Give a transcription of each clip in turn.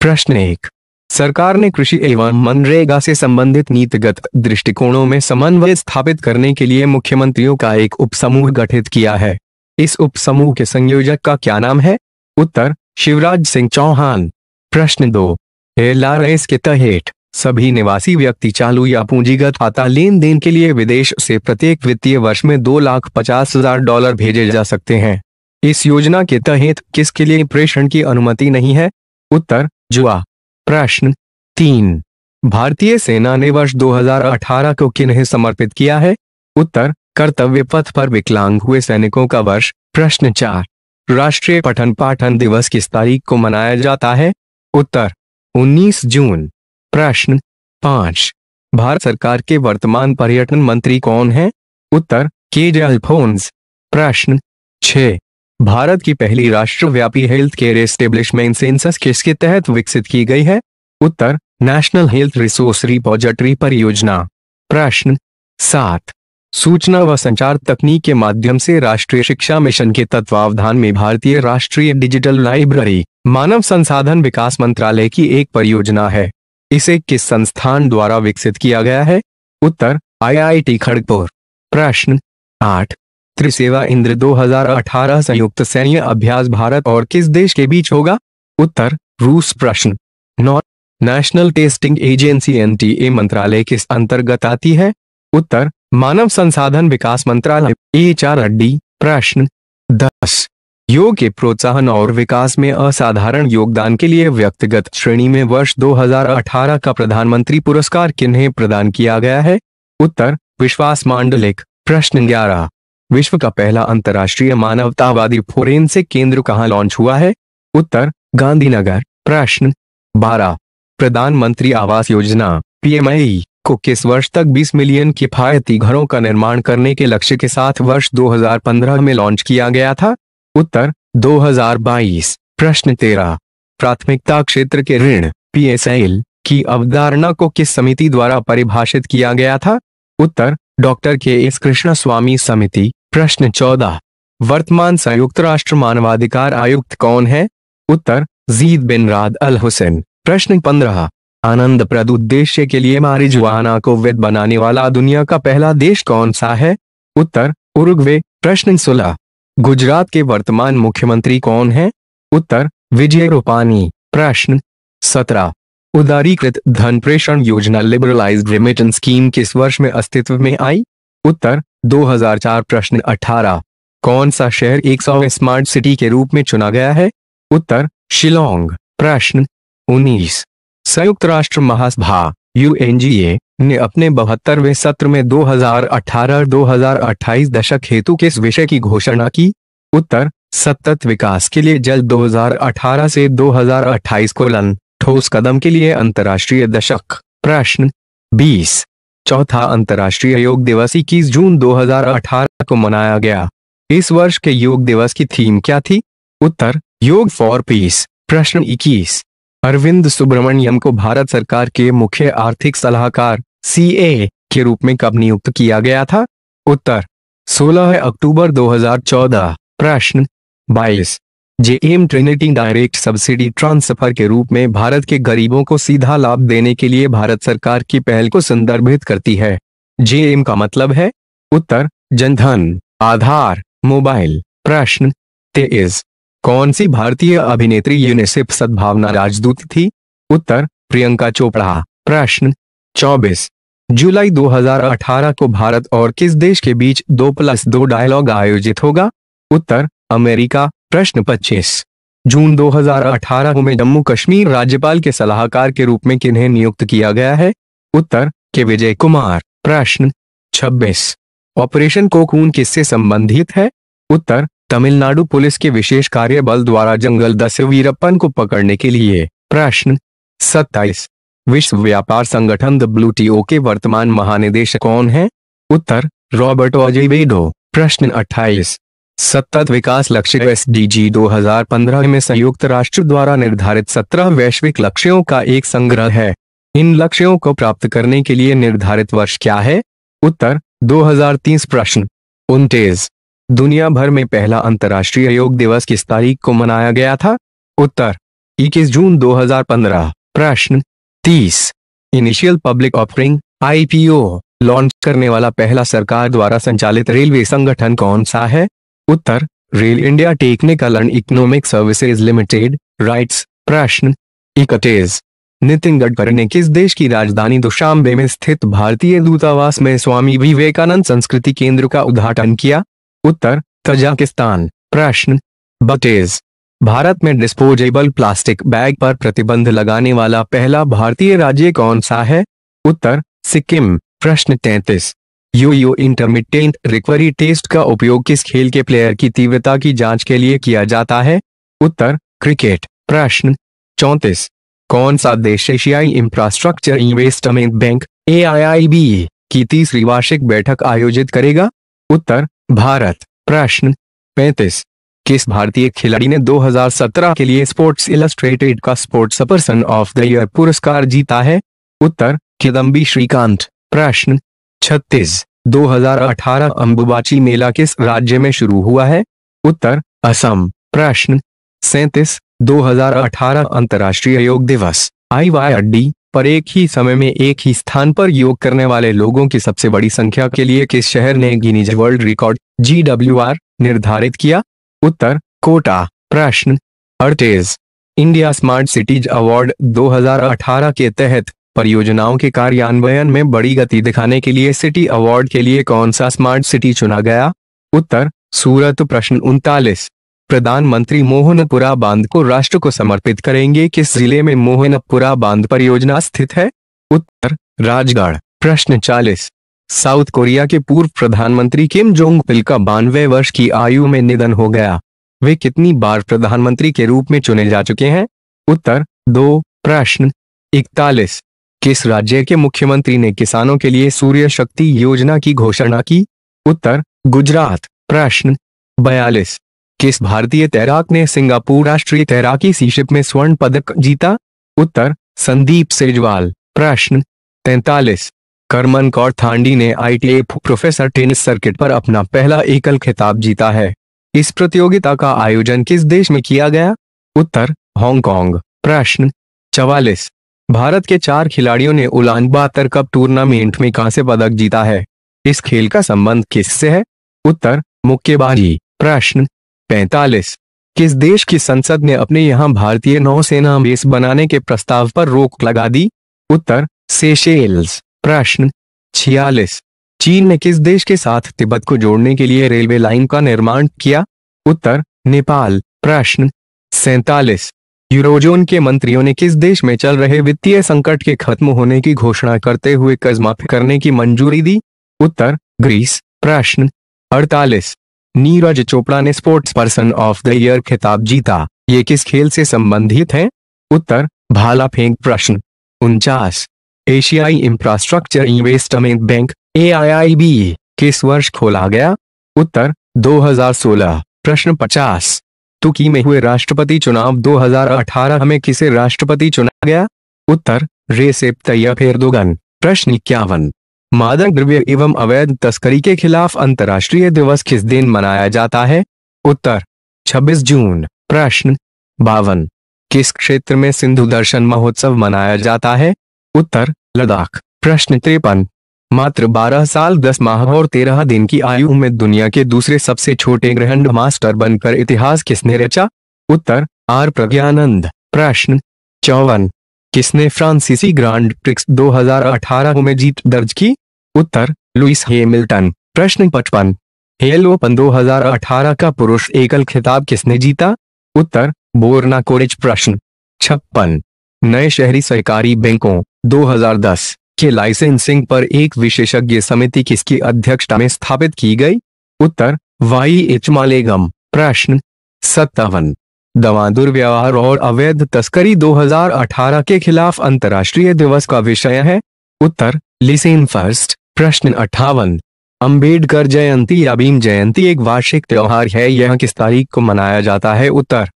प्रश्न एक सरकार ने कृषि एवं मनरेगा से संबंधित नीतिगत दृष्टिकोणों में समन्वय स्थापित करने के लिए मुख्यमंत्रियों का एक उपसमूह गठित किया है इस उपसमूह के संयोजक का क्या नाम है उत्तर शिवराज सिंह चौहान प्रश्न दो एल के तहत सभी निवासी व्यक्ति चालू या पूंजीगत खाता लेन देन के लिए विदेश से प्रत्येक वित्तीय वर्ष में दो लाख पचास हजार डॉलर भेजे जा सकते हैं इस योजना के तहत किसके लिए प्रेषण की अनुमति नहीं है उत्तर जुआ प्रश्न तीन भारतीय सेना ने वर्ष 2018 को किन्हें समर्पित किया है उत्तर कर्तव्य पथ पर विकलांग हुए सैनिकों का वर्ष प्रश्न चार राष्ट्रीय पठन पाठन दिवस किस तारीख को मनाया जाता है उत्तर 19 जून प्रश्न पांच भारत सरकार के वर्तमान पर्यटन मंत्री कौन है उत्तर के जे अल्फोन्स प्रश्न छह भारत की पहली राष्ट्रव्यापी हेल्थ केयर एस्टेब्लिशमेंट सेंसस किसके तहत विकसित की गई है उत्तर नेशनल हेल्थ रिसोर्स रिपोजिटरी परियोजना प्रश्न सात सूचना व संचार तकनीक के माध्यम से राष्ट्रीय शिक्षा मिशन के तत्वावधान में भारतीय राष्ट्रीय डिजिटल लाइब्रेरी मानव संसाधन विकास मंत्रालय की एक परियोजना है इसे किस संस्थान द्वारा विकसित किया गया है उत्तर आईआईटी खड़गपुर प्रश्न आठ त्रिसेवा इंद्र 2018 संयुक्त सैन्य अभ्यास भारत और किस देश के बीच होगा उत्तर रूस प्रश्न नौ नेशनल टेस्टिंग एजेंसी एन मंत्रालय किस अंतर्गत आती है उत्तर मानव संसाधन विकास मंत्रालय एच आर अड्डी प्रश्न दस योग के प्रोत्साहन और विकास में असाधारण योगदान के लिए व्यक्तिगत श्रेणी में वर्ष 2018 का प्रधानमंत्री पुरस्कार किन्हें प्रदान किया गया है उत्तर विश्वास मांडलिक प्रश्न ग्यारह विश्व का पहला अंतर्राष्ट्रीय मानवतावादी फोरेंसिक केंद्र कहाँ लॉन्च हुआ है उत्तर गांधीनगर प्रश्न बारह प्रधानमंत्री आवास योजना पीएमआई को किस वर्ष तक 20 मिलियन किफायती घरों का निर्माण करने के लक्ष्य के साथ वर्ष 2015 में लॉन्च किया गया था उत्तर 2022 प्रश्न तेरह प्राथमिकता क्षेत्र के ऋण पी की अवधारणा को किस समिति द्वारा परिभाषित किया गया था उत्तर doctor K S Krishnaswamy समिति प्रश्न चौदह वर्तमान संयुक्त राष्ट्र मानवाधिकार आयुक्त कौन है उत्तर जीद बिन राद अल हुसैन प्रश्न पंद्रह आनंद प्रद उद्देश्य के लिए जुआना को वेद बनाने वाला दुनिया का पहला देश कौन सा है उत्तर उरुग्वे प्रश्न सोलह गुजरात के वर्तमान मुख्यमंत्री कौन है उत्तर विजय रूपानी प्रश्न सत्रह उदारीकृत धन प्रेषण योजना लिबरलाइज्ड रिमिटेंस स्कीम किस वर्ष में अस्तित्व में आई उत्तर 2004 प्रश्न 18 कौन सा शहर एक स्मार्ट सिटी के रूप में चुना गया है उत्तर शिलोंग प्रश्न 19 संयुक्त राष्ट्र महासभा यू ने अपने बहत्तरवें सत्र में 2018-2028 दशक हेतु किस विषय की घोषणा की उत्तर सतत विकास के लिए जल 2018 से 2028 कोलन ठोस कदम के लिए अंतर्राष्ट्रीय दशक प्रश्न 20 चौथा अंतर्राष्ट्रीय योग दिवस इक्कीस जून 2018 को मनाया गया इस वर्ष के योग दिवस की थीम क्या थी उत्तर योग फॉर पीस प्रश्न 21 अरविंद सुब्रमण्यम को भारत सरकार के मुख्य आर्थिक सलाहकार सी के रूप में कब नियुक्त किया गया था उत्तर 16 अक्टूबर 2014 प्रश्न 22 JAM trinity direct subsidy transfer के रूप में भारत के गरीबों को सीधा लाभ देने के लिए भारत सरकार की पहल को संदर्भित करती है जेएम का मतलब है उत्तर जनधन आधार मोबाइल प्रश्न तेज कौन सी भारतीय अभिनेत्री यूनिसेफ सद्भावना राजदूत थी उत्तर प्रियंका चोपड़ा प्रश्न 24 जुलाई 2018 को भारत और किस देश के बीच दो प्लस दो डायलॉग आयोजित होगा उत्तर अमेरिका प्रश्न 25 जून 2018 में जम्मू कश्मीर राज्यपाल के सलाहकार के रूप में किन्हें नियुक्त किया गया है उत्तर के विजय कुमार प्रश्न 26 ऑपरेशन कोकून किससे संबंधित है उत्तर तमिलनाडु पुलिस के विशेष कार्य बल द्वारा जंगल दसवीरप्पन को पकड़ने के लिए प्रश्न 27 विश्व व्यापार संगठन डब्ल्यूटीओ के वर्तमान महानिदेशक कौन है उत्तर रॉबर्ट ऑजेडो प्रश्न 28 सतत विकास लक्ष्य एस डी 2015 में संयुक्त राष्ट्र द्वारा निर्धारित सत्रह वैश्विक लक्ष्यों का एक संग्रह है इन लक्ष्यों को प्राप्त करने के लिए निर्धारित वर्ष क्या है उत्तर 2030 प्रश्न उन्तीस दुनिया भर में पहला अंतर्राष्ट्रीय योग दिवस किस तारीख को मनाया गया था उत्तर 21 जून 2015 प्रश्न 30 initial public offering IPO launch करने वाला पहला सरकार द्वारा संचालित रेलवे संगठन कौन सा है उत्तर rail India technical and economic services limited RITES प्रश्न इकटेज नितिन गडकरी ने किस देश की राजधानी दुशांबे में स्थित भारतीय दूतावास में स्वामी विवेकानंद संस्कृति केंद्र का उद्घाटन किया उत्तर तजाकिस्तान प्रश्न बटेज भारत में डिस्पोजेबल प्लास्टिक बैग पर प्रतिबंध लगाने वाला पहला भारतीय राज्य कौन सा है उत्तर सिक्किम प्रश्न तैतीस यो इंटरमिटेंट रिकवरी टेस्ट का उपयोग किस खेल के प्लेयर की तीव्रता की जांच के लिए किया जाता है उत्तर क्रिकेट प्रश्न चौंतीस कौन सा देश एशियाई इंफ्रास्ट्रक्चर इन्वेस्टमेंट बैंक ए की तीसरी वार्षिक बैठक आयोजित करेगा उत्तर भारत प्रश्न पैंतीस किस भारतीय खिलाड़ी ने 2017 के लिए स्पोर्ट्स इलस्ट्रेटेड का sports person of the year पुरस्कार जीता है उत्तर किदम्बी श्रीकांत प्रश्न छत्तीस 2018 अम्बुबाची मेला किस राज्य में शुरू हुआ है उत्तर असम प्रश्न सैतीस 2018 अंतर्राष्ट्रीय योग दिवस आई वाई अड्डी पर एक ही समय में एक ही स्थान पर योग करने वाले लोगों की सबसे बड़ी संख्या के लिए किस शहर ने गिनीज वर्ल्ड रिकॉर्ड जी निर्धारित किया उत्तर कोटा प्रश्न अड़तेज इंडिया स्मार्ट सिटीज अवार्ड 2018 के तहत परियोजनाओं के कार्यान्वयन में बड़ी गति दिखाने के लिए सिटी अवार्ड के लिए कौन सा स्मार्ट सिटी चुना गया उत्तर सूरत प्रश्न उनतालीस प्रधानमंत्री मोहनपुरा बांध को राष्ट्र को समर्पित करेंगे किस जिले में मोहनपुरा बांध परियोजना स्थित है उत्तर राजगढ़ प्रश्न चालीस साउथ कोरिया के पूर्व प्रधानमंत्री किम जोंग पिल का बानवे वर्ष की आयु में निधन हो गया वे कितनी बार प्रधानमंत्री के रूप में चुने जा चुके हैं उत्तर दो प्रश्न इकतालीस किस राज्य के मुख्यमंत्री ने किसानों के लिए सूर्य शक्ति योजना की घोषणा की उत्तर गुजरात प्रश्न बयालीस किस भारतीय तैराक ने सिंगापुर राष्ट्रीय तैराकी सीशिप में स्वर्ण पदक जीता उत्तर संदीप सेजवाल प्रश्न तैतालीस करमन कौर थांडी ने आईटीएफ प्रोफेसर टेनिस सर्किट पर अपना पहला एकल खिताब जीता है इस प्रतियोगिता का आयोजन किस देश में किया गया उत्तर हांगकॉन्ग प्रश्न चवालीस भारत के चार खिलाड़ियों ने उलान बातर कप टूर्नामेंट में से पदक जीता है इस खेल का संबंध किससे है उत्तर मुक्केबाजी प्रश्न 45 किस देश की संसद ने अपने यहां भारतीय नौसेना बेस बनाने के प्रस्ताव पर रोक लगा दी उत्तर सेशेल्स प्रश्न छियालीस चीन ने किस देश के साथ तिब्बत को जोड़ने के लिए रेलवे लाइन का निर्माण किया उत्तर नेपाल प्रश्न सैतालीस यूरोजोन के मंत्रियों ने किस देश में चल रहे वित्तीय संकट के खत्म होने की घोषणा करते हुए कर्ज माफ करने की मंजूरी दी उत्तर ग्रीस प्रश्न अड़तालीस नीरज चोपड़ा ने sports person of the year खिताब जीता ये किस खेल से संबंधित है उत्तर भाला फेंक प्रश्न उनचास एशियाई इंफ्रास्ट्रक्चर इन्वेस्टमेंट बैंक ए किस वर्ष खोला गया उत्तर 2016 प्रश्न 50 तुर्की में हुए राष्ट्रपति चुनाव 2018 में किसे राष्ट्रपति चुना गया उत्तर रेसेप तैयब एर्दोगन प्रश्न इक्यावन मादक द्रव्य एवं अवैध तस्करी के खिलाफ अंतर्राष्ट्रीय दिवस किस दिन मनाया जाता है उत्तर 26 जून प्रश्न बावन किस क्षेत्र में सिंधु दर्शन महोत्सव मनाया जाता है उत्तर लद्दाख प्रश्न तिरपन मात्र 12 साल 10 माह और 13 दिन की आयु में दुनिया के दूसरे सबसे छोटे ग्रहण मास्टर बनकर इतिहास किसने रचा उत्तर आर प्रज्ञानंद प्रश्न चौवन किसने फ्रांसीसी ग्रांड प्रिक्स 2018 में जीत दर्ज की उत्तर लुइस हेमिल्टन प्रश्न पचपन हेल ओपन 2018 का पुरुष एकल खिताब किसने जीता उत्तर बोरना कोरिज प्रश्न छप्पन नए शहरी सहकारी बैंकों 2010 के लाइसेंसिंग पर एक विशेषज्ञ समिति किसकी अध्यक्षता में स्थापित की गई उत्तर वाई एच मालेगम प्रश्न सत्तावन दवा दुर्व्यवहार और अवैध तस्करी 2018 के खिलाफ अंतर्राष्ट्रीय दिवस का विषय है उत्तर लिसेन फर्स्ट प्रश्न अठावन अंबेडकर जयंती या भीम जयंती एक वार्षिक त्योहार है यह किस तारीख को मनाया जाता है उत्तर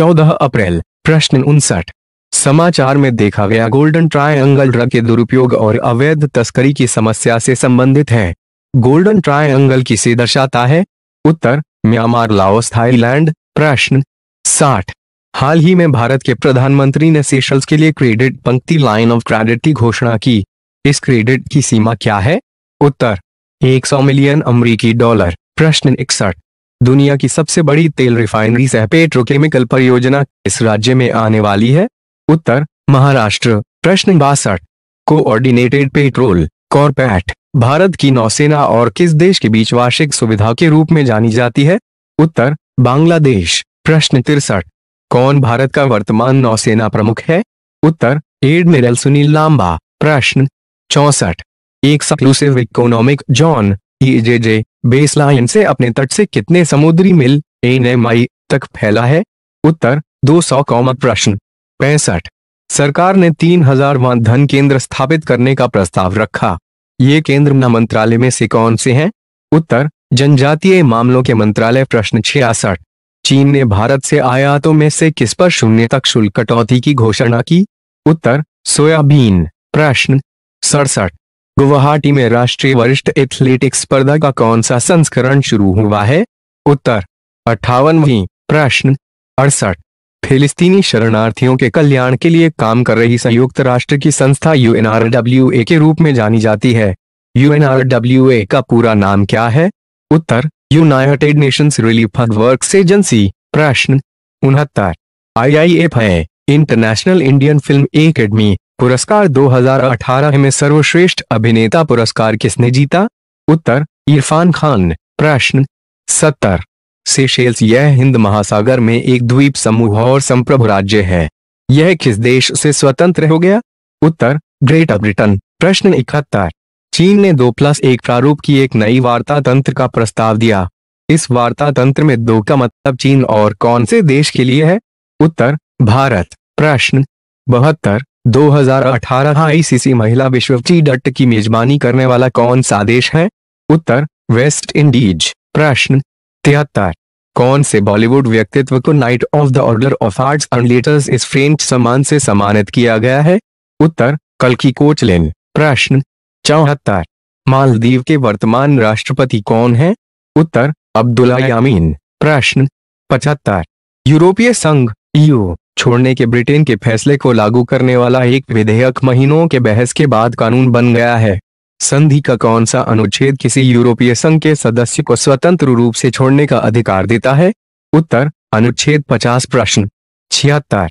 14 अप्रैल प्रश्न उनसठ समाचार में देखा गया गोल्डन ट्रायंगल ड्रग के दुरुपयोग और अवैध तस्करी की समस्या से संबंधित है गोल्डन ट्रायंगल किसे दर्शाता है उत्तर म्यांमार लाओस थाईलैंड प्रश्न साठ हाल ही में भारत के प्रधानमंत्री ने सेशल्स के लिए क्रेडिट पंक्ति लाइन ऑफ क्रेडिट की घोषणा की इस क्रेडिट की सीमा क्या है उत्तर 100 मिलियन अमरीकी डॉलर प्रश्न इकसठ दुनिया की सबसे बड़ी तेल रिफाइनरी सह पेट्रोकेमिकल परियोजना इस राज्य में आने वाली है उत्तर महाराष्ट्र प्रश्न बासठ कोऑर्डिनेटेड पेट्रोल कॉरपैट भारत की नौसेना और किस देश के बीच वार्षिक सुविधा के रूप में जानी जाती है उत्तर बांग्लादेश प्रश्न तिरसठ कौन भारत का वर्तमान नौसेना प्रमुख है उत्तर एडमिरल सुनील लांबा प्रश्न चौसठ एक exclusive economic zone EEZ baseline से अपने तट से कितने समुद्री मिल एन तक फैला है उत्तर दो सौ कौमत प्रश्न पैंसठ सरकार ने तीन हजार धन केंद्र स्थापित करने का प्रस्ताव रखा ये केंद्र न मंत्रालय में से कौन से हैं उत्तर जनजातीय मामलों के मंत्रालय प्रश्न छियासठ चीन ने भारत से आयातों में से किस पर शून्य तक शुल्क कटौती की घोषणा की उत्तर सोयाबीन प्रश्न सड़सठ गुवाहाटी में राष्ट्रीय वरिष्ठ एथलेटिक्स स्पर्धा का कौन सा संस्करण शुरू हुआ है उत्तर अठावनवी प्रश्न अड़सठ फिलिस्तीनी शरणार्थियों के कल्याण के लिए काम कर रही संयुक्त राष्ट्र की संस्था यू के रूप में जानी जाती है यू का पूरा नाम क्या है उत्तर United Nations relief work agency प्रश्न उनहत्तर आई आई एफ है इंटरनेशनल इंडियन फिल्म एकेडमी पुरस्कार 2018 में सर्वश्रेष्ठ अभिनेता पुरस्कार किसने जीता उत्तर इरफान खान प्रश्न सत्तर सेशेल्स यह हिंद महासागर में एक द्वीप समूह और संप्रभु राज्य है यह किस देश से स्वतंत्र हो गया उत्तर ग्रेटर ब्रिटेन प्रश्न इकहत्तर चीन ने दो प्लस एक प्रारूप की एक नई वार्ता तंत्र का प्रस्ताव दिया इस वार्ता तंत्र में दो का मतलब चीन और कौन से देश के लिए है उत्तर भारत प्रश्न बहत्तर 2018 आईसीसी महिला विश्व टी डट की मेजबानी करने वाला कौन सा देश है उत्तर वेस्ट इंडीज प्रश्न तिहत्तर कौन से बॉलीवुड व्यक्तित्व को knight of the order of arts and letters इस फ्रेंच सम्मान से सम्मानित किया गया है उत्तर कलकी कोचलिन प्रश्न चौहत्तर मालदीव के वर्तमान राष्ट्रपति कौन है उत्तर अब्दुल्ला यामीन प्रश्न पचहत्तर यूरोपीय संघ यू छोड़ने के ब्रिटेन के फैसले को लागू करने वाला एक विधेयक महीनों के बहस के बाद कानून बन गया है संधि का कौन सा अनुच्छेद किसी यूरोपीय संघ के सदस्य को स्वतंत्र रूप से छोड़ने का अधिकार देता है उत्तर अनुच्छेद 50 प्रश्न छिहत्तर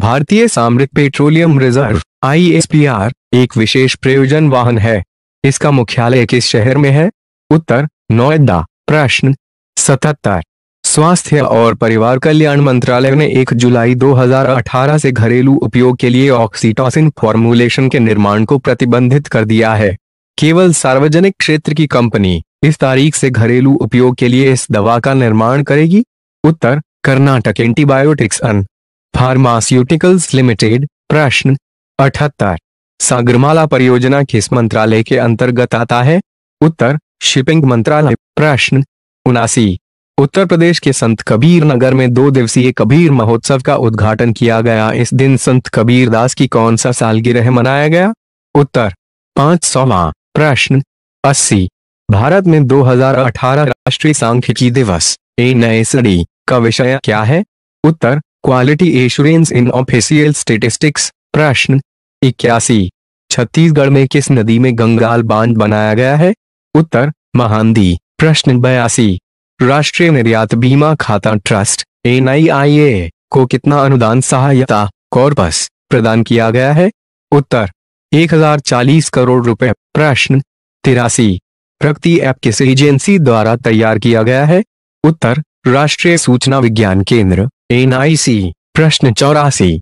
भारतीय सामरिक पेट्रोलियम रिजर्व आई एक विशेष प्रयोजन वाहन है इसका मुख्यालय किस शहर में है उत्तर नोएडा प्रश्न सतहत्तर स्वास्थ्य और परिवार कल्याण मंत्रालय ने 1 जुलाई 2018 से घरेलू उपयोग के लिए ऑक्सीटोसिन फॉर्मूलेशन के निर्माण को प्रतिबंधित कर दिया है केवल सार्वजनिक क्षेत्र की कंपनी इस तारीख से घरेलू उपयोग के लिए इस दवा का निर्माण करेगी उत्तर Karnataka antibiotics and pharmaceuticals limited प्रश्न अठहत्तर सागरमाला परियोजना किस मंत्रालय के अंतर्गत आता है उत्तर शिपिंग मंत्रालय प्रश्न उनासी उत्तर प्रदेश के संत कबीर नगर में दो दिवसीय कबीर महोत्सव का उद्घाटन किया गया इस दिन संत कबीर दास की कौन सा सालगिरह मनाया गया उत्तर पांच सौ प्रश्न अस्सी भारत में 2018 राष्ट्रीय सांख्यिकी दिवस ए नए सड़ी का विषय क्या है उत्तर quality assurance in official statistics प्रश्न इक्यासी छत्तीसगढ़ में किस नदी में गंगाल बांध बनाया गया है उत्तर महानदी प्रश्न बयासी राष्ट्रीय निर्यात बीमा खाता ट्रस्ट एन को कितना अनुदान सहायता कॉर्पस प्रदान किया गया है उत्तर 1040 करोड़ रुपए प्रश्न तिरासी प्रगति ऐप किस एजेंसी द्वारा तैयार किया गया है उत्तर राष्ट्रीय सूचना विज्ञान केंद्र एनआईसी प्रश्न चौरासी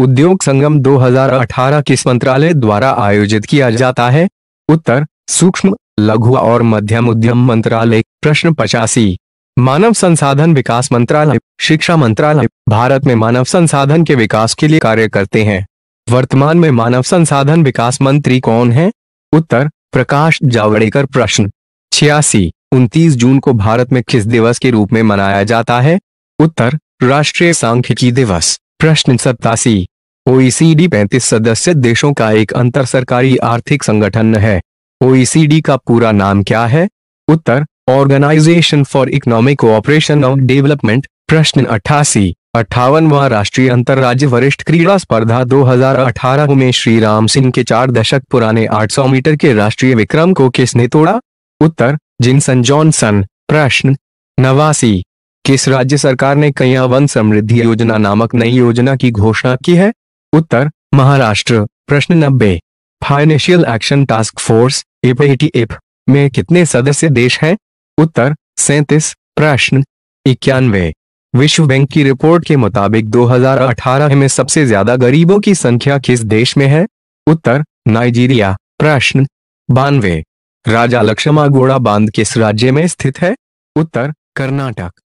उद्योग संगम 2018 किस मंत्रालय द्वारा आयोजित किया जाता है उत्तर सूक्ष्म लघु और मध्यम उद्यम मंत्रालय प्रश्न पचासी मानव संसाधन विकास मंत्रालय शिक्षा मंत्रालय भारत में मानव संसाधन के विकास के लिए कार्य करते हैं वर्तमान में मानव संसाधन विकास मंत्री कौन है उत्तर प्रकाश जावड़ेकर प्रश्न छियासी उनतीस जून को भारत में किस दिवस के रूप में मनाया जाता है उत्तर राष्ट्रीय सांख्यिकी दिवस प्रश्न सत्तासी ओईसीडी पैंतीस सदस्य देशों का एक अंतर सरकारी आर्थिक संगठन है ओईसीडी का पूरा नाम क्या है उत्तर organisation for economic operation of development प्रश्न अट्ठासी अट्ठावनवा राष्ट्रीय अंतर्राज्य वरिष्ठ क्रीड़ा स्पर्धा 2018 में श्री राम सिंह के चार दशक पुराने 800 मीटर के राष्ट्रीय विक्रम को किसने तोड़ा उत्तर जिनसन जॉनसन प्रश्न नवासी किस राज्य सरकार ने कैया वन समृद्धि योजना नामक नई योजना की घोषणा की है उत्तर महाराष्ट्र प्रश्न नब्बे financial action task force F में कितने सदस्य देश हैं उत्तर सैतीस प्रश्न इक्यानवे विश्व बैंक की रिपोर्ट के मुताबिक 2018 में सबसे ज्यादा गरीबों की संख्या किस देश में है उत्तर नाइजीरिया प्रश्न बानवे राजा लक्ष्मा घोड़ा बांध किस राज्य में स्थित है उत्तर कर्नाटक